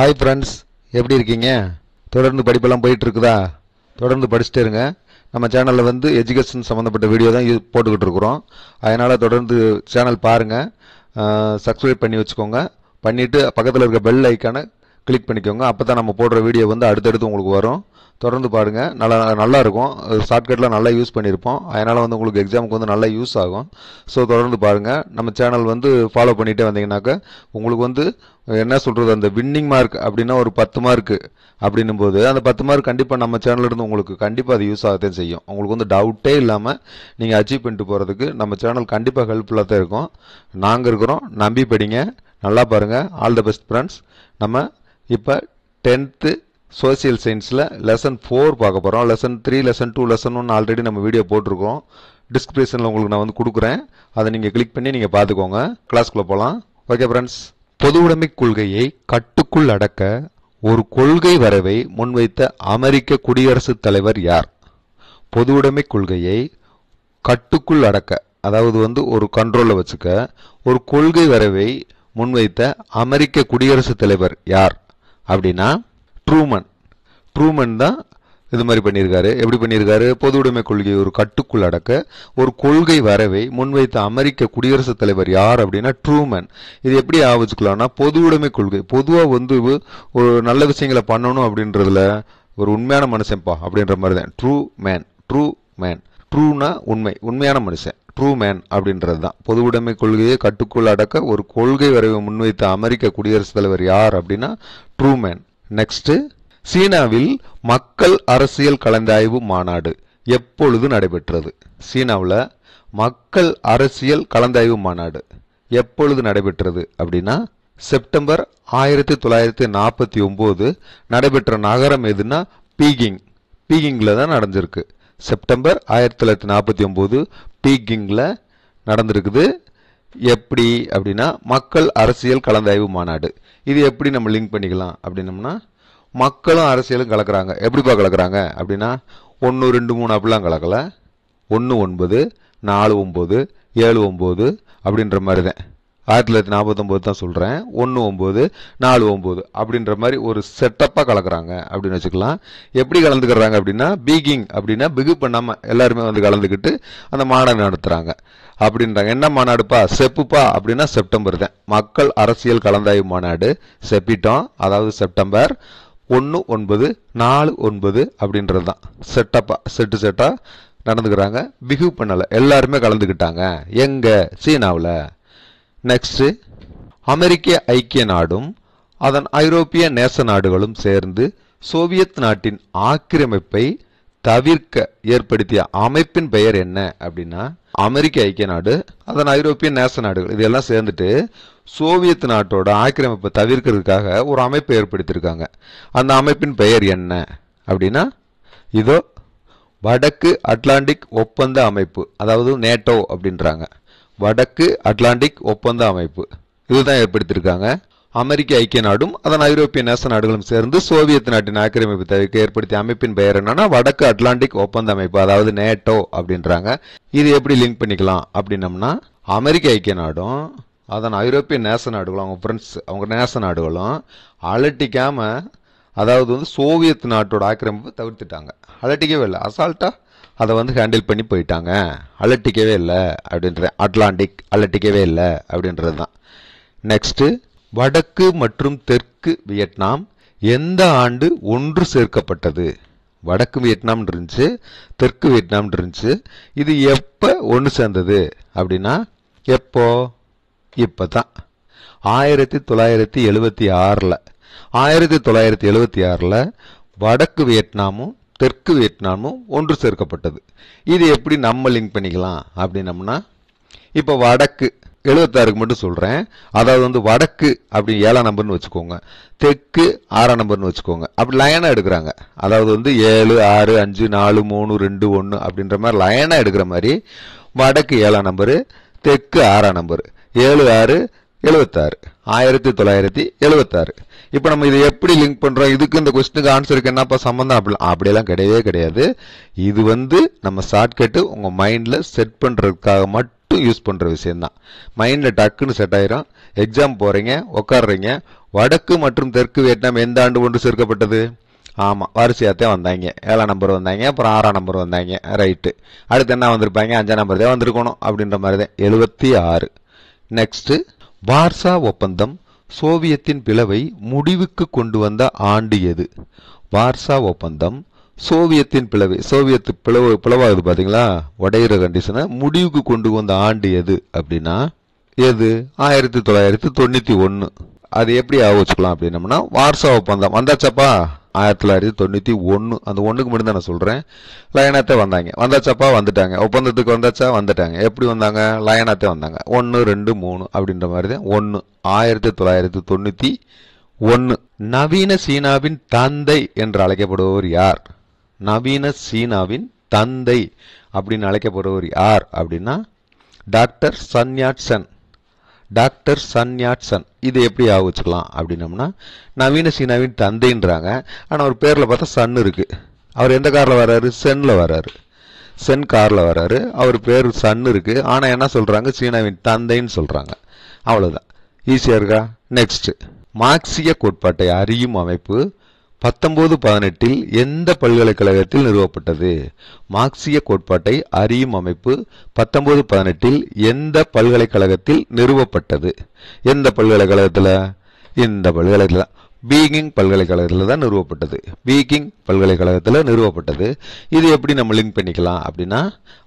hi friends எப்படி இருக்கீங்க தொடர்ந்து படிப்பெல்லாம் போயிட்டுருக்குதா தொடர்ந்து படிச்சுட்டே இருங்க நம்ம சேனலில் வந்து எஜுகேஷன் சம்மந்தப்பட்ட வீடியோ தான் போட்டுக்கிட்டு இருக்கிறோம் அதனால் தொடர்ந்து சேனல் பாருங்கள் சப்ஸ்கிரைப் பண்ணி வச்சுக்கோங்க பண்ணிவிட்டு பக்கத்தில் இருக்க பெல் ஐக்கானை கிளிக் பண்ணிக்கோங்க அப்போ தான் நம்ம போடுற வீடியோ வந்து அடுத்தடுத்து உங்களுக்கு வரும் தொடர்ந்து பாருங்கள் நல்லா நல்லாயிருக்கும் ஷார்ட்கட்லாம் நல்லா யூஸ் பண்ணியிருப்போம் அதனால் வந்து உங்களுக்கு எக்ஸாமுக்கு வந்து நல்லா யூஸ் ஆகும் ஸோ தொடர்ந்து பாருங்கள் நம்ம சேனல் வந்து ஃபாலோ பண்ணிகிட்டே வந்தீங்கன்னாக்க உங்களுக்கு வந்து என்ன சொல்கிறது அந்த வின்னிங் மார்க் அப்படின்னா ஒரு பத்து மார்க்கு அப்படின்னும் போது அந்த பத்து மார்க் கண்டிப்பாக நம்ம சேனல்லேருந்து உங்களுக்கு கண்டிப்பாக அது யூஸ் ஆகத்தான் செய்யும் உங்களுக்கு வந்து டவுட்டே இல்லாமல் நீங்கள் அச்சீவ் பண்ணிட்டு போகிறதுக்கு நம்ம சேனல் கண்டிப்பாக ஹெல்ப்ஃபுல்லாக தான் இருக்கும் நாங்கள் இருக்கிறோம் நம்பி படிங்க நல்லா பாருங்கள் ஆல் த பெஸ்ட் ஃப்ரெண்ட்ஸ் நம்ம இப்போ டென்த்து சோசியல் சயின்ஸில் லெசன் ஃபோர் பார்க்க போகிறோம் lesson three lesson two lesson ஒன்று ஆல்ரெடி நம்ம வீடியோ போட்டிருக்கோம் டிஸ்கிரிப்ஷனில் உங்களுக்கு நான் வந்து கொடுக்குறேன் அதை நீங்கள் கிளிக் பண்ணி நீங்கள் பார்த்துக்கோங்க கிளாஸ்க்குள்ளே போகலாம் ஓகே ஃப்ரெண்ட்ஸ் பொதுவுடைமை கொள்கையை கட்டுக்குள் அடக்க ஒரு கொள்கை வரவை முன்வைத்த அமெரிக்க குடியரசுத் தலைவர் யார் பொதுவுடைமை கொள்கையை கட்டுக்குள் அடக்க அதாவது வந்து ஒரு கண்ட்ரோலில் வச்சுக்க ஒரு கொள்கை வரவை முன்வைத்த அமெரிக்க குடியரசுத் தலைவர் யார் அப்படின்னா ட்ரூமன் ட்ரூமன் தான் இது மாதிரி பண்ணியிருக்காரு எப்படி பண்ணியிருக்காரு பொது உடைமை கொள்கை ஒரு கட்டுக்குள் அடக்க ஒரு கொள்கை வரவை முன்வைத்த அமெரிக்க குடியரசுத் தலைவர் யார் அப்படின்னா ட்ரூமன் இது எப்படி ஆவச்சுக்கலாம்னா பொது உடைமை கொள்கை பொதுவாக வந்து ஒரு நல்ல விஷயங்களை பண்ணணும் அப்படின்றதுல ஒரு உண்மையான மனுஷன்ப்பா அப்படின்ற மாதிரி தான் ட்ரூ மேன் ட்ரூ மேன் ட்ரூனா உண்மை உண்மையான மனுஷன் ட்ரூ மேன் அப்படின்றது தான் பொது உடைமை கொள்கையை கட்டுக்குள் அடக்க ஒரு கொள்கை வரைவை முன்வைத்த அமெரிக்க குடியரசுத் தலைவர் யார் அப்படின்னா ட்ரூ மேன் நெக்ஸ்ட் சீனாவில் மக்கள் அரசியல் கலந்தாய்வு மாநாடு எப்பொழுது நடைபெற்றது சீனாவில் மக்கள் அரசியல் கலந்தாய்வு மாநாடு எப்பொழுது நடைபெற்றது அப்படின்னா செப்டம்பர் ஆயிரத்தி தொள்ளாயிரத்தி நாற்பத்தி ஒம்பது நடைபெற்ற நகரம் எதுனா பீகிங் பீகிங்கில் தான் நடந்திருக்கு செப்டம்பர் ஆயிரத்தி தொள்ளாயிரத்தி நாற்பத்தி ஒம்பது பீகிங்கில் நடந்திருக்குது எப்படி அப்படின்னா மக்கள் அரசியல் கலந்தாய்வு மாநாடு இது எப்படி நம்ம லிங்க் பண்ணிக்கலாம் அப்படின்னம்னா மக்களும் அரசியலும் கலக்கிறாங்க எப்படிப்பா கலக்கிறாங்க அப்படின்னா ஒன்று ரெண்டு மூணு அப்படிலாம் கலக்கலை ஒன்று ஒன்பது நாலு ஒம்பது ஏழு ஒம்பது அப்படின்ற மாதிரி தான் ஆயிரத்தி தொள்ளாயிரத்தி நாற்பத்தொம்போது தான் சொல்கிறேன் ஒன்று ஒம்பது நாலு ஒம்பது அப்படின்ற மாதிரி ஒரு செட்டப்பாக கலக்கிறாங்க அப்படின்னு வச்சுக்கலாம் எப்படி கலந்துக்கிறாங்க அப்படின்னா பீகிங் அப்படின்னா பிகு பண்ணாமல் எல்லாருமே வந்து கலந்துக்கிட்டு அந்த மாநாடு நடத்துகிறாங்க அப்படின்றாங்க என்ன மாநாடுப்பா செப்புப்பா அப்படின்னா செப்டம்பர் தான் மக்கள் அரசியல் கலந்தாய்வு மாநாடு செப்பிட்டோம் அதாவது செப்டம்பர் ஒன்று ஒன்பது நாலு ஒன்பது அப்படின்றது தான் செட்டப்பா செட்டு செட்டாக நடந்துக்கிறாங்க பிகு பண்ணலை எல்லாருமே கலந்துக்கிட்டாங்க எங்கே சீனாவில் நெக்ஸ்ட் அமெரிக்க ஐக்கிய நாடும் அதன் ஐரோப்பிய நேச நாடுகளும் சேர்ந்து சோவியத் நாட்டின் ஆக்கிரமிப்பை தவிர்க்க ஏற்படுத்திய அமைப்பின் பெயர் என்ன அப்படின்னா அமெரிக்க ஐக்கிய நாடு அதன் ஐரோப்பிய நேச நாடுகள் இதெல்லாம் சேர்ந்துட்டு சோவியத் நாட்டோட ஆக்கிரமிப்பை தவிர்க்கிறதுக்காக ஒரு அமைப்பை ஏற்படுத்தியிருக்காங்க அந்த அமைப்பின் பெயர் என்ன அப்படின்னா இதோ வடக்கு அட்லாண்டிக் ஒப்பந்த அமைப்பு அதாவது நேட்டோ அப்படின்றாங்க வடக்கு அட்லாண்டிக் ஒப்பந்த அமைப்பு இதுதான் ஏற்படுத்தியிருக்காங்க அமெரிக்க ஐக்கிய நாடும் அதன் ஐரோப்பிய நேச நாடுகளும் சேர்ந்து சோவியத் நாட்டின் ஆக்கிரமிப்பு தவிர்க்க ஏற்படுத்திய அமைப்பின் பெயர் என்னன்னா வடக்கு அட்லாண்டிக் ஒப்பந்த அமைப்பு அதாவது நேட்டோ அப்படின்றாங்க இது எப்படி லிங்க் பண்ணிக்கலாம் அப்படின்னம்னா அமெரிக்க ஐக்கிய நாடும் அதன் ஐரோப்பிய நேச நாடுகளும் அவங்க ஃப்ரெண்ட்ஸ் அவங்க நேச நாடுகளும் அலட்டிக்காமல் அதாவது வந்து சோவியத் நாட்டோட ஆக்கிரமிப்பு தவிர்த்துட்டாங்க அலட்டிக்கவே இல்லை அசால்ட்டாக அதை வந்து ஹேண்டில் பண்ணி போயிட்டாங்க அலட்டிக்கவே இல்லை அப்படின்ற அட்லாண்டிக் அலட்டிக்கவே இல்லை அப்படின்றது தான் நெக்ஸ்ட்டு வடக்கு மற்றும் தெற்கு வியட்நாம் எந்த ஆண்டு ஒன்று சேர்க்கப்பட்டது வடக்கு வியட்நாம் இருந்துச்சு தெற்கு வியட்நாம் இருந்துச்சு இது எப்போ ஒன்று சேர்ந்தது அப்படின்னா எப்போ இப்போ தான் ஆயிரத்தி தொள்ளாயிரத்தி எழுபத்தி ஆறில் ஆயிரத்தி தொள்ளாயிரத்தி எழுபத்தி ஆறில் வடக்கு வியட்நாமும் தெற்கு வியட்நாமும் ஒன்று சேர்க்கப்பட்டது இது எப்படி நம்ம லிங்க் பண்ணிக்கலாம் அப்படின்னம்னா இப்போ வடக்கு எழுபத்தாறுக்கு மட்டும் சொல்கிறேன் அதாவது வந்து வடக்கு அப்படி ஏழாம் நம்பர்னு வச்சுக்கோங்க தெற்கு ஆறாம் நம்பர்னு வச்சுக்கோங்க அப்படி லயனாக எடுக்கிறாங்க அதாவது வந்து ஏழு ஆறு அஞ்சு நாலு மூணு ரெண்டு ஒன்று அப்படின்ற மாதிரி லயனாக எடுக்கிற மாதிரி வடக்கு ஏழாம் நம்பரு தெற்கு ஆறாம் நம்பரு ஏழு ஆறு எழுபத்தாறு ஆயிரத்தி தொள்ளாயிரத்தி எழுபத்தாறு இப்போ நம்ம இதை எப்படி லிங்க் பண்ணுறோம் இதுக்கு இந்த கொஸ்டினுக்கு ஆன்சருக்கு என்னப்பா சம்மந்தம் அப்படி அப்படியெல்லாம் கிடையவே கிடையாது இது வந்து நம்ம ஷார்ட்கட்டு உங்கள் மைண்டில் செட் பண்ணுறதுக்காக மட்டும் யூஸ் பண்ணுற விஷயந்தான் மைண்டில் டக்குன்னு செட் ஆயிரும் எக்ஸாம் போகிறீங்க உட்காடுறீங்க வடக்கு மற்றும் தெற்கு வியட்நாம் எந்த ஆண்டு ஒன்று சேர்க்கப்பட்டது ஆமாம் வரிசையாகத்தான் வந்தாங்க ஏழாம் நம்பர் வந்தாங்க அப்புறம் ஆறாம் நம்பர் வந்தாங்க ரைட்டு அடுத்து என்ன வந்திருப்பாங்க அஞ்சாம் நம்பர் தான் வந்திருக்கணும் அப்படின்ற மாதிரி தான் எழுபத்தி ஆறு நெக்ஸ்ட்டு வார்சா ஒப்பந்தம் சோவியத்தின் பிளவை முடிவுக்கு கொண்டு வந்த ஆண்டு எது வார்சா ஒப்பந்தம் சோவியத்தின் பிளவை சோவியத் பிளவு பிளவாகுது பார்த்தீங்களா உடையிற கண்டிஷனை முடிவுக்கு கொண்டு வந்த ஆண்டு எது அப்படின்னா எது ஆயிரத்தி தொள்ளாயிரத்தி தொண்ணூற்றி ஒன்று அது எப்படி ஆக அப்படின்னம்னா வார்சா ஒப்பந்தம் வந்தாச்சப்பா ஆயிரத்தி தொள்ளாயிரத்தி தொண்ணூற்றி ஒன்று அந்த ஒன்றுக்கு மட்டும் தான் நான் சொல்கிறேன் லயனத்தை வந்தாங்க வந்தாச்சப்பா வந்துட்டாங்க ஒப்பந்தத்துக்கு வந்தாச்சா வந்துட்டாங்க எப்படி வந்தாங்க லயனத்தை வந்தாங்க ஒன்று ரெண்டு மூணு அப்படின்ற மாதிரி தான் ஒன்று ஆயிரத்தி தொள்ளாயிரத்தி தொண்ணூற்றி ஒன்று நவீன சீனாவின் தந்தை என்று அழைக்கப்படுபவர் யார் நவீன சீனாவின் தந்தை அப்படின்னு அழைக்கப்படுபவர் யார் அப்படின்னா doctor Sun Yat sen doctor Sun Yat sen Sun இது எப்படி ஆகுச்சுக்கலாம் அப்படின்னம்னா நவீன சீனாவின் தந்தைன்றாங்க ஆனால் அவர் பேரில் பார்த்தா சன் இருக்குது அவர் எந்த காரில் வர்றாரு சென்னில் வர்றாரு சென் காரில் வர்றாரு அவர் பேர் சன் இருக்குது ஆனால் என்ன சொல்கிறாங்க சீனாவின் தந்தைன்னு சொல்கிறாங்க அவ்வளோதான் ஈஸியாக இருக்கா நெக்ஸ்ட்டு மார்க்சிய கோட்பாட்டை அறியும் அமைப்பு பத்தொம்போது பதினெட்டில் எந்த பல்கலைக்கழகத்தில் நிறுவப்பட்டது மார்க்சிய கோட்பாட்டை அறியும் அமைப்பு பத்தொன்பது பதினெட்டில் எந்த பல்கலைக்கழகத்தில் நிறுவப்பட்டது எந்த பல்கலைக்கழகத்தில் இந்த பல்கலைக்கழகம் பீகிங் பல்கலைக்கழகத்தில் தான் நிறுவப்பட்டது பீகிங் பல்கலைக்கழகத்தில் நிறுவப்பட்டது இது எப்படி நம்ம லிங்க் பண்ணிக்கலாம் அப்படின்னா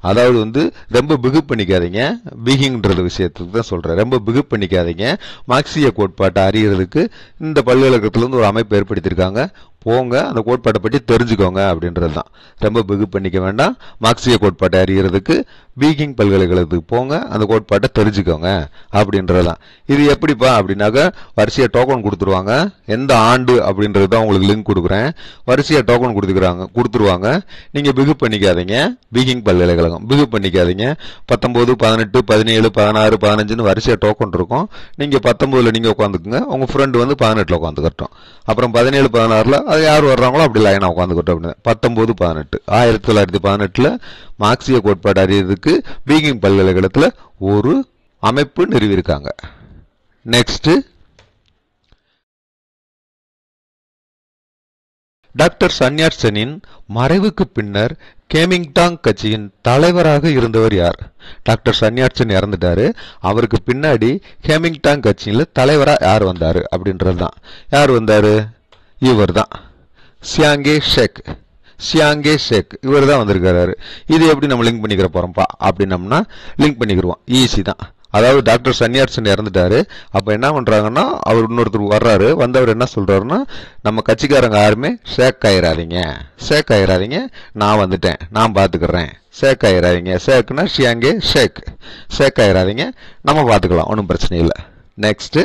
அதாவது வந்து ரொம்ப பிகு பண்ணிக்காதீங்க பீகிங்ன்றது விஷயத்துக்கு தான் சொல்கிறேன் ரொம்ப பிகு பண்ணிக்காதீங்க மார்க்சிய கோட்பாட்டை அறிகிறதுக்கு இந்த பல்கலைக்கழகத்திலேருந்து ஒரு அமைப்பு ஏற்படுத்தியிருக்காங்க போங்க அந்த கோட்பாட்டை பற்றி தெரிஞ்சுக்கோங்க அப்படின்றது தான் ரொம்ப பிகு பண்ணிக்க வேண்டாம் மார்க்சிய கோட்பாட்டை அறிகிறதுக்கு பீகிங் பல்கலைக்கழகத்துக்கு போங்க அந்த கோட்பாட்டை தெரிஞ்சுக்கோங்க அப்படின்றது தான் இது எப்படிப்பா அப்படின்னாக்க வரிசையாக டோக்கன் கொடுத்துருவாங்க எந்த ஆண்டு அப்படின்றது தான் உங்களுக்கு லிங்க் கொடுக்குறேன் வரிசையாக டோக்கன் கொடுத்துக்கிறாங்க கொடுத்துருவாங்க நீங்கள் பிகு பண்ணிக்காதீங்க பீகிங் பல்கலைக்கழகம் பிகு பண்ணிக்காதீங்க பத்தொம்போது பதினெட்டு பதினேழு பதினாறு பதினஞ்சுன்னு வரிசையாக டோக்கன் இருக்கும் நீங்கள் பத்தொம்போதில் நீங்கள் உட்காந்துக்குங்க உங்கள் ஃப்ரெண்டு வந்து பதினெட்டில் உட்காந்துக்கட்டும் அப்புறம் பதினேழு பதினாறில் அது யார் வர்றாங்களோ அப்படி லைனாக உட்காந்துக்கிட்டோம் அப்படின்னு பத்தொம்போது பதினெட்டு ஆயிரத்தி தொள்ளாயிரத்தி பதினெட்டில் மார்க்சிய கோட்பாடு அறியறதுக்கு பீகிங் பல்கலைக்கழகத்தில் ஒரு அமைப்பு நிறுவியிருக்காங்க நெக்ஸ்ட்டு டாக்டர் சன்யாட் மறைவுக்கு பின்னர் கேமிங்டாங் கட்சியின் தலைவராக இருந்தவர் யார் டாக்டர் சன்யாட்சன் இறந்துட்டாரு அவருக்கு பின்னாடி கேமிங்டாங் கட்சியில் தலைவராக யார் வந்தார் அப்படின்றது தான் யார் வந்தார் இவர் தான் சியாங்கே ஷேக் சியாங்கே ஷேக் இவர் தான் வந்திருக்கிறாரு இது எப்படி நம்ம லிங்க் பண்ணிக்கிற போகிறோம்ப்பா அப்படின்னம்னா லிங்க் பண்ணிக்கிடுவோம் ஈஸி தான் அதாவது டாக்டர் சன்னியார்சன் இறந்துட்டாரு அப்போ என்ன பண்ணுறாங்கன்னா அவர் இன்னொருத்தர் வர்றாரு வந்தவர் என்ன சொல்கிறாருன்னா நம்ம கட்சிக்காரங்க யாருமே ஷேக் ஆயிடாதீங்க ஷேக் ஆயிடாதீங்க நான் வந்துட்டேன் நான் பார்த்துக்கிறேன் ஷேக் ஆயிடாதீங்க ஷேக்னா ஷியாங்கே ஷேக் ஷேக் ஆயிடாதீங்க நம்ம பார்த்துக்கலாம் ஒன்றும் பிரச்சனை இல்லை நெக்ஸ்ட்டு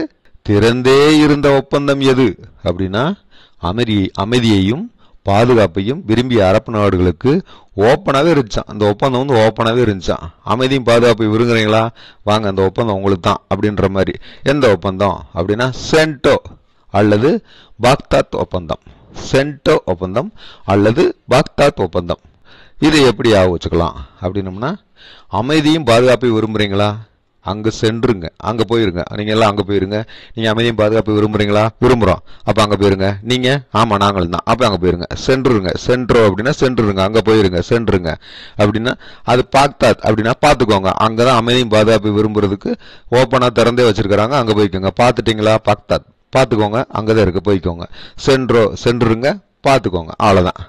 திறந்தே இருந்த ஒப்பந்தம் எது அப்படின்னா அமைதி அமைதியையும் பாதுகாப்பையும் விரும்பிய அரப்பு நாடுகளுக்கு ஓப்பனாகவே இருந்துச்சான் அந்த ஒப்பந்தம் வந்து ஓப்பனாகவே இருந்துச்சான் அமைதியும் பாதுகாப்பையும் விரும்புகிறீங்களா வாங்க அந்த ஒப்பந்தம் உங்களுக்கு தான் அப்படின்ற மாதிரி எந்த ஒப்பந்தம் அப்படின்னா சென்டோ அல்லது பாக்தாத் ஒப்பந்தம் சென்டோ ஒப்பந்தம் அல்லது பாக்தாத் ஒப்பந்தம் இதை எப்படி ஆக வச்சுக்கலாம் அப்படின்னம்னா அமைதியும் பாதுகாப்பையும் விரும்புகிறீங்களா அங்கே சென்றுங்க அங்கே போயிருங்க நீங்கள் எல்லாம் அங்கே போயிருங்க நீங்கள் அமைதியும் பாதுகாப்பு விரும்புகிறீங்களா விரும்புகிறோம் அப்போ அங்கே போயிருங்க நீங்கள் ஆமாம் நாங்களும் தான் அப்போ அங்கே போயிருங்க சென்றுருங்க சென்றோம் அப்படின்னா சென்றுருங்க அங்கே போயிருங்க சென்றுருங்க அப்படின்னா அது பார்த்தா அப்படின்னா பார்த்துக்கோங்க அங்கே தான் அமைதியும் பாதுகாப்பு விரும்புறதுக்கு ஓப்பனாக திறந்தே வச்சுருக்கிறாங்க அங்கே போய்க்கோங்க பார்த்துட்டிங்களா பார்த்தா பார்த்துக்கோங்க அங்கே தான் இருக்குது போய்க்கோங்க சென்றோ சென்றுருங்க பார்த்துக்கோங்க அவ்வளோதான்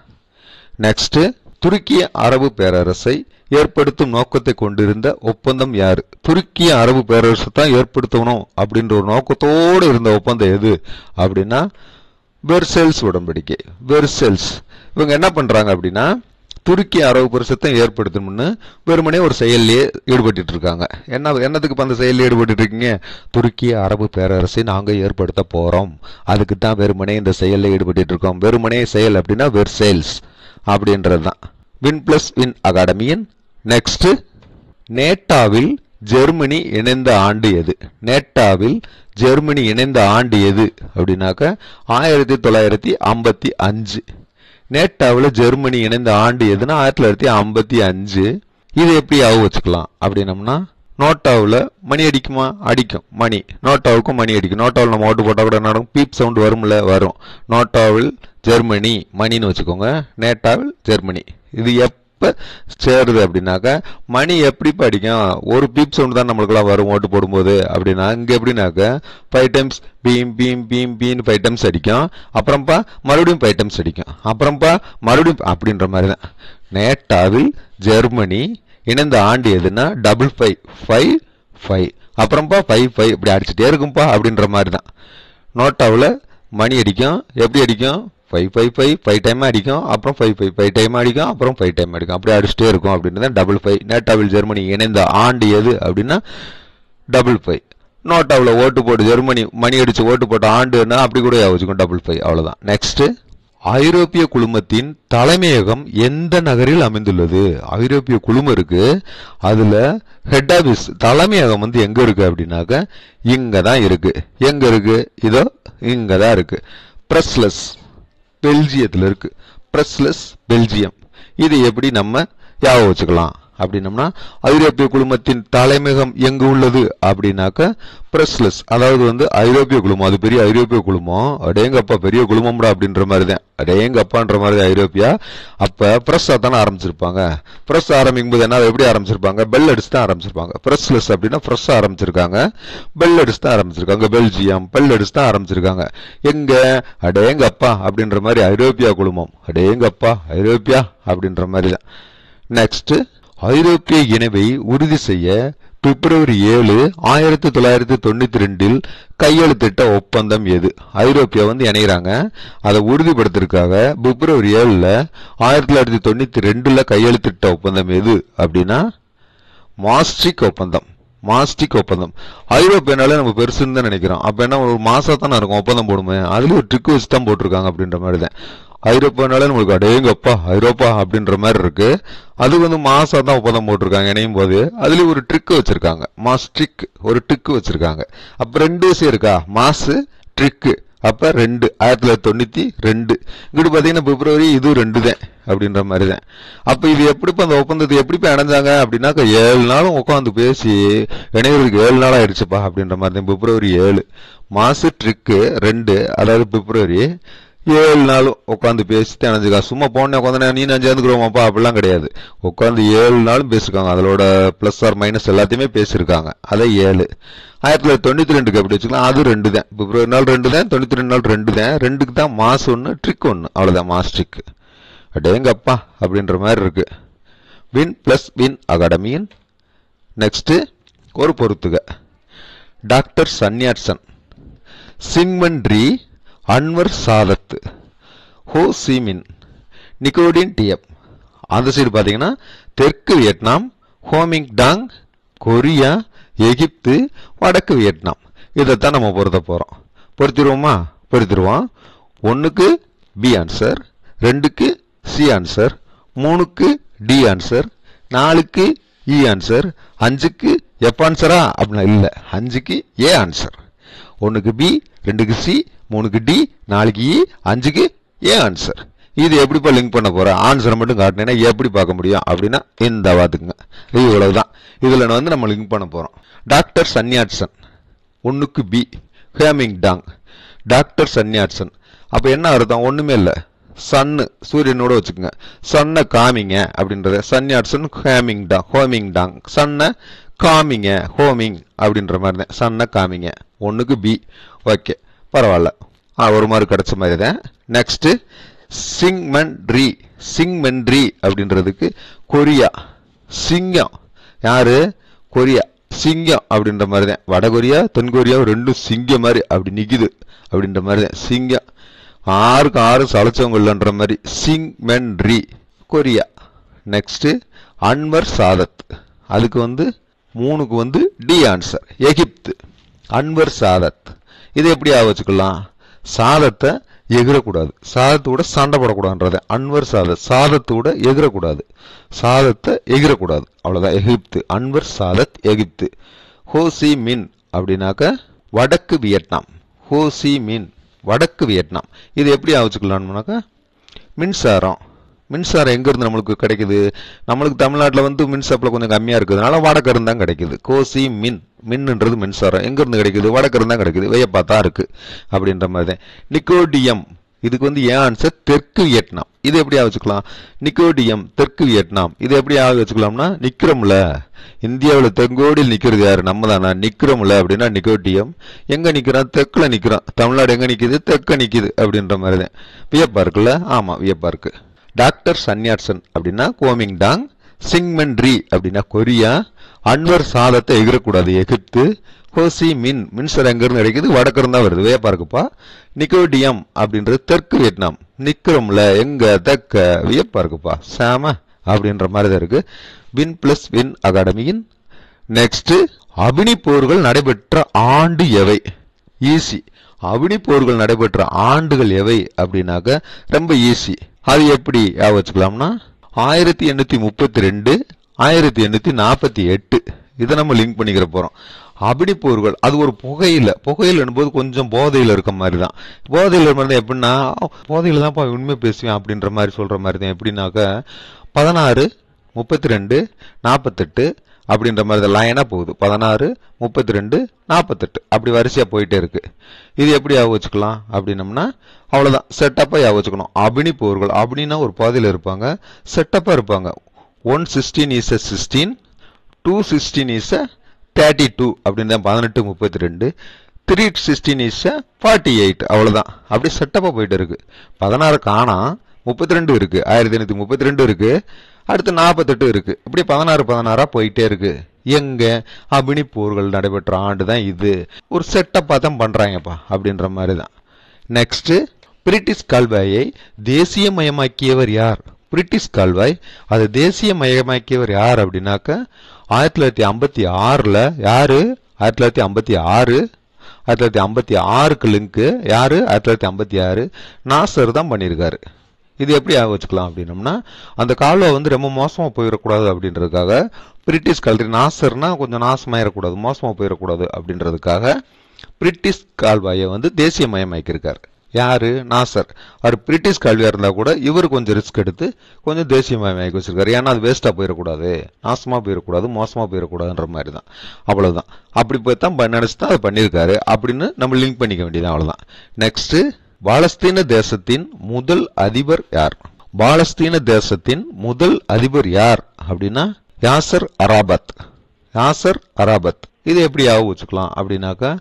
நெக்ஸ்ட்டு துருக்கிய அரபு பேரரசை ஏற்படுத்தும் நோக்கத்தை கொண்டிருந்த ஒப்பந்தம் யாரு துருக்கிய அரபு பேரரசு தான் ஏற்படுத்தணும் அப்படின்ற ஒரு நோக்கத்தோடு இருந்த ஒப்பந்தம் எது அப்படின்னா வெர்செல்ஸ் உடன்படிக்கை வெர்செல்ஸ் இவங்க என்ன பண்றாங்க அப்படின்னா துருக்கி அரபு பரிசத்தை ஏற்படுத்தணும்னு வெறுமனே ஒரு செயல்லையே ஈடுபட்டு இருக்காங்க என்ன என்னத்துக்கு இப்போ அந்த செயலில் ஈடுபட்டு இருக்கீங்க துருக்கி அரபு பேரரசை நாங்கள் ஏற்படுத்த போகிறோம் அதுக்கு தான் வெறுமனே இந்த செயலில் ஈடுபட்டு இருக்கோம் வெறுமனே செயல் அப்படின்னா வெர்சேல்ஸ் அப்படின்றது தான் வின் பிளஸ் வின் அகாடமியின் நெக்ஸ்ட் நேட்டாவில் ஜெர்மனி இணைந்த ஆண்டு எது நேட்டாவில் ஜெர்மனி இணைந்த ஆண்டு எது அப்படின்னாக்க ஆயிரத்தி தொள்ளாயிரத்தி ஐம்பத்தி அஞ்சு நேட்டாவில் ஜெர்மனி இணைந்த ஆண்டு எதுன்னா ஆயிரத்தி தொள்ளாயிரத்தி ஐம்பத்தி அஞ்சு இது எப்படி ஆகும் வச்சுக்கலாம் அப்படின்னம்னா நோட்டாவில் மணி அடிக்குமா அடிக்கும் மணி நோட்டாவுக்கும் மணி அடிக்கும் நோட்டாவில் நம்ம ஓட்டு போட்டால் கூட நடக்கும் பீப் சவுண்ட் வரும்ல வரும் நோட்டாவில் ஜெர்மனி மணின்னு வச்சுக்கோங்க நேட்டாவில் ஜெர்மனி இது எப் இப்போ சேருது அப்படின்னாக்கா மணி எப்படி படிக்கும் ஒரு பீப் சவுண்ட் தான் நம்மளுக்கெல்லாம் வரும் ஓட்டு போடும்போது அப்படின்னா இங்கே எப்படின்னாக்கா ஃபைவ் டைம்ஸ் பீம் பீம் பீம் பீன்னு ஃபைவ் டைம்ஸ் அடிக்கும் அப்புறம்ப்பா மறுபடியும் ஃபைவ் டைம்ஸ் அடிக்கும் அப்புறம்ப்பா மறுபடியும் அப்படின்ற மாதிரி தான் நேட்டாவில் ஜெர்மனி இணைந்த ஆண்டு எதுனா டபுள் ஃபைவ் ஃபைவ் ஃபைவ் அப்புறம்ப்பா ஃபைவ் ஃபைவ் இப்படி அடிச்சுட்டே இருக்கும்ப்பா அப்படின்ற மாதிரி தான் நோட்டாவில் மணி அடிக்கும் எப்படி அடிக்கும் five five five five time அடிக்கும் அப்புறம் ஃபைவ் ஃபைவ் ஃபைவ் டைம் அடிக்கும் அப்புறம் ஃபைவ் டைம் அடிக்கும் அப்படியே அடிச்சுட்டே இருக்கும் அப்படின்னு தான் டபுள் ஃபைவ் நேட்டாவில் ஜெர்மனி இணைந்த ஆண்டு எது அப்படின்னா டபுள் ஃபைவ் நோட்டாவில் ஓட்டு போட்டு ஜெர்மனி மணி அடித்து ஓட்டு போட்ட ஆண்டுன்னா அப்படி கூட யோசிக்கும் டபுள் ஃபைவ் அவ்வளோதான் நெக்ஸ்ட்டு ஐரோப்பிய குழுமத்தின் தலைமையகம் எந்த நகரில் அமைந்துள்ளது ஐரோப்பிய குழுமம் இருக்குது அதில் ஹெட் ஆஃபீஸ் தலைமையகம் வந்து எங்கே இருக்குது அப்படின்னாக்க இங்கே தான் இருக்குது எங்கே இருக்குது இதோ இங்கே தான் இருக்கு ப்ரெஸ்லெஸ் பெல்ஜியத்தில் இருக்குது ப்ரெஸ்லெஸ் பெல்ஜியம் இது எப்படி நம்ம ஞாபகம் வச்சுக்கலாம் அப்படின்னம்னா ஐரோப்பிய குழுமத்தின் தலைமையகம் எங்கு உள்ளது அப்படின்னாக்க பிரஸ்லஸ் அதாவது வந்து ஐரோப்பிய குழுமம் அது பெரிய ஐரோப்பிய குழுமம் அடேங்கப்பா பெரிய குழுமம்டா அப்படின்ற மாதிரி தான் அடேங்கப்பான்ற மாதிரி தான் ஐரோப்பியா அப்போ ப்ரெஸ்ஸாக தானே ஆரம்பிச்சிருப்பாங்க பிரஸ் ஆரம்பிக்கும் போது என்ன எப்படி ஆரம்பிச்சிருப்பாங்க பெல் அடிச்சு தான் ஆரம்பிச்சிருப்பாங்க பிரஸ்லஸ் அப்படின்னா ஃப்ரெஷ்ஷாக ஆரம்பிச்சிருக்காங்க பெல் அடிச்சு தான் ஆரம்பிச்சிருக்காங்க பெல்ஜியம் பெல் அடிச்சு தான் ஆரம்பிச்சிருக்காங்க எங்கே அடேங்கப்பா அப்படின்ற மாதிரி ஐரோப்பியா குழுமம் அடேங்கப்பா ஐரோப்பியா அப்படின்ற மாதிரி தான் நெக்ஸ்ட்டு ஐரோப்பிய இணைவை உறுதி செய்ய பிப்ரவரி ஏழு ஆயிரத்தி தொள்ளாயிரத்தி தொண்ணூற்றி ரெண்டில் கையெழுத்திட்ட ஒப்பந்தம் எது ஐரோப்பியா வந்து இணைகிறாங்க அதை உறுதிப்படுத்துறதுக்காக பிப்ரவரி ஏழில் ஆயிரத்தி தொள்ளாயிரத்தி தொண்ணூற்றி ரெண்டில் கையெழுத்திட்ட ஒப்பந்தம் எது அப்படின்னா மாஸ்ட்ரிக் ஒப்பந்தம் மாஸ்டிக் ஒப்பந்தம் ஐரோப்பியனாலே நம்ம பெருசுன்னு தான் நினைக்கிறோம் அப்போ என்ன ஒரு மாசம் தானே இருக்கும் ஒப்பந்தம் போடுமே அதுலேயும் ஒரு ட்ரிக் வச்சு தான் போட்டிருக்காங்க அப்படின்ற மாதிரி தான் ஐரோப்பானாலே நம்மளுக்கு அடேங்கப்பா ஐரோப்பா அப்படின்ற மாதிரி இருக்கு அது வந்து மாசா தான் ஒப்பந்தம் போட்டிருக்காங்க இணையும் போது அதுலேயும் ஒரு ட்ரிக் வச்சிருக்காங்க மாஸ் ட்ரிக் ஒரு ட்ரிக் வச்சிருக்காங்க அப்போ ரெண்டு இருக்கா மாஸ் ட்ரிக்கு அப்போ ரெண்டு ஆயிரத்தி தொள்ளாயிரத்தி தொண்ணூற்றி ரெண்டு இங்கிட்டு பார்த்தீங்கன்னா பிப்ரவரி இது ரெண்டு தான் அப்படின்ற மாதிரி தான் அப்போ இது எப்படிப்போ அந்த ஒப்பந்தத்தை எப்படி போய் அடைஞ்சாங்க அப்படின்னாக்கா ஏழு நாளும் உட்காந்து பேசி இணையவர்களுக்கு ஏழு நாள் ஆயிடுச்சுப்பா அப்படின்ற மாதிரி தான் பிப்ரவரி ஏழு மாசு ட்ரிக்கு ரெண்டு அதாவது பிப்ரவரி ஏழு நாள் உட்காந்து பேசிட்டு அணைஞ்சுக்கா சும்மா போனே உட்காந்து நீ நஞ்சாந்துக்கிறோமாப்பா அப்படிலாம் கிடையாது உட்காந்து ஏழு நாளும் பேசியிருக்காங்க அதோட ப்ளஸ் ஆர் மைனஸ் எல்லாத்தையுமே பேசியிருக்காங்க அதை ஏழு ஆயிரத்தி தொள்ளாயிரத்தி தொண்ணூற்றி ரெண்டுக்கு எப்படி வச்சுக்கலாம் அது ரெண்டு தான் பிப்ரவரி நாள் ரெண்டு தான் தொண்ணூற்றி ரெண்டு நாள் ரெண்டு தான் ரெண்டுக்கு தான் மாஸ் ஒன்று ட்ரிக் ஒன்று அவ்வளோதான் மாஸ் ட்ரிக் அடேங்கப்பா அப்படின்ற மாதிரி இருக்குது வின் ப்ளஸ் வின் அகாடமியின் நெக்ஸ்ட்டு ஒரு பொறுத்துக doctor Sun Yat sen Syngman Rhee Anwar Sadat Ho Chi Minh நிகோடின் டிஎப் அந்த சைடு பார்த்தீங்கன்னா தெற்கு வியட்நாம் ஹோமிங் டாங் கொரியா எகிப்து வடக்கு வியட்நாம் இதைத்தான் நம்ம பொருத்த போகிறோம் பொருத்திடுவோமா பொருத்திடுவோம் ஒன்றுக்கு பி ஆன்சர் ரெண்டுக்கு சி ஆன்சர் மூணுக்கு டி ஆன்சர் நாலுக்கு இ ஆன்சர் அஞ்சுக்கு எப் ஆன்சரா அப்படின்னா இல்லை அஞ்சுக்கு ஏ ஆன்சர் ஒன்றுக்கு பி ரெண்டுக்கு சி மூணுக்கு டி நாளைக்கு இ e, அஞ்சுக்கு ஏ ஆன்சர் இது எப்படிப்பா லிங்க் பண்ண போகிறேன் ஆன்சரை மட்டும் காட்டினேன்னா எப்படி பார்க்க முடியும் அப்படின்னா இந்த வாத்துக்குங்க இவ்வளவு தான் இதில் வந்து நம்ம லிங்க் பண்ண போகிறோம் டாக்டர் சன்யாட்சன் ஒன்றுக்கு பி ஹேமிங் டாங் டாக்டர் சன்யாட்சன் அப்போ என்ன அர்த்தம் ஒன்றுமே இல்லை சன்னு சூரியனோட வச்சுக்கோங்க சன்னை காமிங்க அப்படின்றத சன்யாட்சன் ஹேமிங் டாங் ஹோமிங் டாங் சன்னை காமிங்க ஹோமிங் அப்படின்ற மாதிரி தான் சன்னை காமிங்க ஒன்றுக்கு பி ஓகே பரவாயில்ல ஒரு மாதிரி கிடைச்ச மாதிரி தான் நெக்ஸ்ட்டு சிங்மென்ட்ரி சிங்மென்ட்ரி அப்படின்றதுக்கு கொரியா சிங்கம் யார் கொரியா சிங்கம் அப்படின்ற மாதிரி தான் வடகொரியா தென்கொரியா ரெண்டும் சிங்கம் மாதிரி அப்படி நிற்குது அப்படின்ற மாதிரி தான் சிங்கம் ஆறுக்கு ஆறு சளைச்சவங்க இல்லைன்ற மாதிரி Syngman Rhee Korea next Anwar Sadat அதுக்கு வந்து மூணுக்கு வந்து டி ஆன்சர் எகிப்து அன்வர் சாதத் இதை எப்படி ஆக சாதத்தை எகிரக்கூடாது சாதத்தோட சண்டை போடக்கூடாது அன்வர் சாதத்தை சாதத்தோட எகிரக்கூடாது சாதத்தை எகிரக்கூடாது அவ்வளோதான் எகிப்து அன்வர் சாதத் எகிப்து ஹோசி மின் அப்படின்னாக்க வடக்கு வியட்நாம் ஹோசி மின் வடக்கு வியட்நாம் இது எப்படி ஆவச்சுக்கலாம்னாக்கா மின்சாரம் மின்சாரம் எங்கேருந்து நம்மளுக்கு கிடைக்குது நம்மளுக்கு தமிழ்நாட்டில் வந்து மின் கொஞ்சம் கம்மியாக இருக்கிறதுனால வடக்கு இருந்தால் கிடைக்குது கோசி மின் மின்னுன்றது மின்சாரம் எங்கேருந்து கிடைக்குது வடக்கிருந்து தான் கிடைக்குது வெயப்பா தான் இருக்குது அப்படின்ற மாதிரி தான் நிக்கோடியம் இதுக்கு வந்து ஏன் ஆன்சர் தெற்கு வியட்நாம் இது எப்படி வச்சுக்கலாம் நிக்கோடியம் தெற்கு வியட்நாம் இது எப்படி ஆக வச்சுக்கலாம்னா நிக்கிறோம்ல இந்தியாவில் தெங்கோடியில் நிற்கிறது யாரு நம்ம தானா நிக்கிறோம்ல அப்படின்னா நிக்கோடியம் எங்கே நிற்கிறோம் தெற்கில் நிற்கிறோம் தமிழ்நாடு எங்கே நிற்கிது தெற்க நிற்கிது அப்படின்ற மாதிரி தான் வியப்பா இருக்குல்ல ஆமாம் வியப்பா இருக்கு டாக்டர் சன்யாட்சன் அப்படின்னா கோமிங் டாங் சிங்மன் ரீ அப்படின்னா கொரியா அன்வர் சாதத்தை எகிரக்கூடாது எகித்து ஹோசி மின் மின்சர் எங்கிருந்து கிடைக்குது வடக்கு தான் வருது வேப்பா இருக்குப்பா நிக்கோடியம் அப்படின்றது தெற்கு வியட்நாம் நிக்கிறோம்ல எங்க தக்க வியப்பா இருக்குப்பா சாம அப்படின்ற மாதிரி தான் இருக்கு வின் பிளஸ் வின் அகாடமியின் நெக்ஸ்ட் அபினி போர்கள் நடைபெற்ற ஆண்டு எவை ஈஸி அபினி போர்கள் நடைபெற்ற ஆண்டுகள் எவை அப்படின்னாக்க ரொம்ப ஈஸி அது எப்படி வச்சுக்கலாம்னா ஆயிரத்தி எண்ணூத்தி முப்பத்தி ரெண்டு ஆயிரத்தி எண்ணூத்தி நாற்பத்தி எட்டு இதை நம்ம லிங்க் பண்ணிக்கிற போகிறோம் அப்படி போர்கள் அது ஒரு புகையில் புகையில் போது கொஞ்சம் போதையில் இருக்க மாதிரி தான் போதையில் இருக்கிறது எப்படின்னா போதையில் தான்ப்பா உண்மை பேசுவேன் அப்படின்ற மாதிரி சொல்கிற மாதிரி தான் எப்படின்னாக்க பதினாறு முப்பத்தி ரெண்டு நாற்பத்தெட்டு அப்படின்ற மாதிரி தான் லைனாக போகுது பதினாறு முப்பத்தி ரெண்டு நாற்பத்தெட்டு அப்படி வரிசையாக போயிட்டே இருக்குது இது எப்படி யாக வச்சுக்கலாம் அப்படின்னம்னா அவ்வளோதான் செட்டப்பாக யாக வச்சுக்கணும் அபினி போர்கள் அபினின்னா ஒரு பாதையில் இருப்பாங்க செட்டப்பாக இருப்பாங்க one sixteen is a sixteen two sixteen is thirty two அப்படின்னு தான் பதினெட்டு முப்பத்தி ரெண்டு த்ரீ சிக்ஸ்டீன் ஃபார்ட்டி எயிட் அப்படி செட்டப்பாக போயிட்டு இருக்குது பதினாறு காணா முப்பத்தி ரெண்டு இருக்குது ஆயிரத்தி ஐநூற்றி இருக்குது அடுத்து நாற்பத்தெட்டு இருக்குது இப்படி பதினாறு பதினாறாக போயிட்டே இருக்கு எங்கே அபினி போர்கள் நடைபெற்ற ஆண்டு தான் இது ஒரு செட்டப்பாக தான் பண்ணுறாங்கப்பா அப்படின்ற மாதிரி தான் நெக்ஸ்ட்டு பிரிட்டிஷ் கல்வாயை தேசியமயமாக்கியவர் யார் பிரிட்டிஷ் கால்வாய் அதை தேசிய மயமாக்கியவர் யார் அப்படின்னாக்க ஆயிரத்தி தொள்ளாயிரத்தி ஐம்பத்தி ஆறில் யார் ஆயிரத்தி தொள்ளாயிரத்தி ஐம்பத்தி ஆறு ஆயிரத்தி தொள்ளாயிரத்தி ஐம்பத்தி ஆறுக்கு லிங்க்கு யார் ஆயிரத்தி தொள்ளாயிரத்தி ஐம்பத்தி ஆறு நாசர் தான் பண்ணியிருக்காரு இது எப்படி ஆக வச்சுக்கலாம் அப்படின்னம்னா அந்த கால்வாய் வந்து ரொம்ப மோசமாக போயிடக்கூடாது அப்படின்றதுக்காக பிரிட்டிஷ் கல்றி நாசர்னா கொஞ்சம் நாசமாயிடக்கூடாது மோசமாக போயிடக்கூடாது அப்படின்றதுக்காக பிரிட்டிஷ் கால்வாயை வந்து தேசியமயமாக்கியிருக்காரு யார் நாசர் அவர் பிரிட்டிஷ் கல்வியாக இருந்தால் கூட இவர் கொஞ்சம் ரிஸ்க் எடுத்து கொஞ்சம் தேசியமயமாக்கி வச்சிருக்காரு ஏன்னா அது வேஸ்ட்டாக போயிடக்கூடாது நாசமாக போயிடக்கூடாது மோசமாக போயிடக்கூடாதுன்ற மாதிரி தான் அவ்வளோதான் அப்படி போய் தான் நினச்சி தான் அதை பண்ணியிருக்காரு அப்படின்னு நம்ம லிங்க் பண்ணிக்க வேண்டியது அவ்வளோதான் நெக்ஸ்ட்டு பாலஸ்தீன தேசத்தின் முதல் அதிபர் யார் பாலஸ்தீன தேசத்தின் முதல் அதிபர் யார் அப்படின்னா யாசர் அராபத் யாசர் அராபத் இது எப்படி ஞாபகம் வச்சுக்கலாம் அப்படின்னாக்கா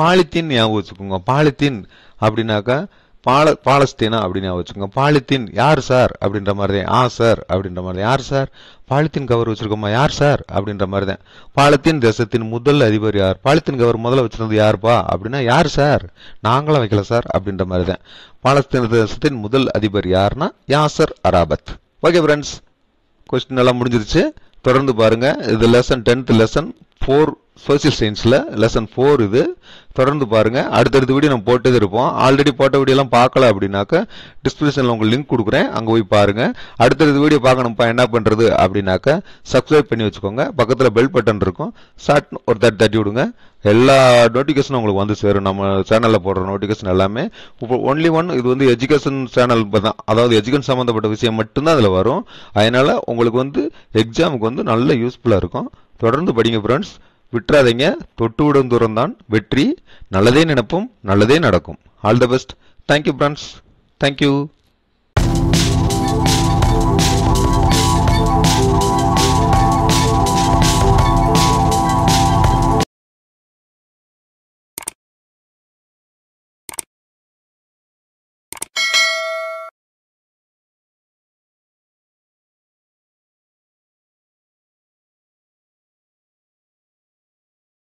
பாலித்தீன் ஞாபகம் வச்சுக்கோங்க பாலித்தீன் அப்படின்னாக்கா பால பாலஸ்தீனா அப்படின்னு வச்சுக்கோங்க பாலித்தீன் யார் சார் அப்படின்ற மாதிரி தான் ஆ சார் அப்படின்ற மாதிரி யார் சார் பாலித்தீன் கவர் வச்சிருக்கோமா யார் சார் அப்படின்ற மாதிரி தான் பாலித்தீன் தேசத்தின் முதல் அதிபர் யார் பாலித்தீன் கவர் முதல்ல வச்சிருந்தது யார்ப்பா அப்படின்னா யார் சார் நாங்களும் வைக்கல சார் அப்படின்ற மாதிரி தான் பாலஸ்தீன தேசத்தின் முதல் அதிபர் யார்னா Yasser Arafat okay friends question எல்லாம் முடிஞ்சிருச்சு தொடர்ந்து பாருங்கள் இது lesson tenth lesson four social சயின்ஸில் லெசன் ஃபோர் இது தொடர்ந்து பாருங்கள் அடுத்தடுத்த வீடியோ நம்ம போட்டது இருப்போம் ஆல்ரெடி போட்ட வீடியோலாம் பார்க்கல அப்படின்னாக்கா டிஸ்கிரிப்ஷனில் உங்களுக்கு லிங்க் கொடுக்குறேன் அங்கே போய் பாருங்கள் அடுத்தடுத்த வீடியோ பார்க்கணும்ப்பா என்ன பண்ணுறது அப்படின்னாக்கா சப்ஸ்கிரைப் பண்ணி வச்சுக்கோங்க பக்கத்தில் பெல் பட்டன் இருக்கும் ஷார்ட் ஒரு தட்டி தட்டி விடுங்க எல்லா நோட்டிஃபிகேஷனும் உங்களுக்கு வந்து சேரும் நம்ம சேனலில் போடுற நோட்டிஃபிகேஷன் எல்லாமே இப்போ ஒன்லி ஒன் இது வந்து எஜுகேஷன் சேனல் தான் அதாவது எஜுகேஷன் சம்மந்தப்பட்ட விஷயம் மட்டும்தான் அதில் வரும் அதனால் உங்களுக்கு வந்து எக்ஸாமுக்கு வந்து நல்ல யூஸ்ஃபுல்லாக இருக்கும் தொடர்ந்து படிங்க ஃப்ரெண்ட்ஸ் விட்டுறாதீங்க தொட்டு விடும் தூரம் தான் வெற்றி நல்லதே நினைப்போம் நல்லதே நடக்கும் all the best thank you friends thank you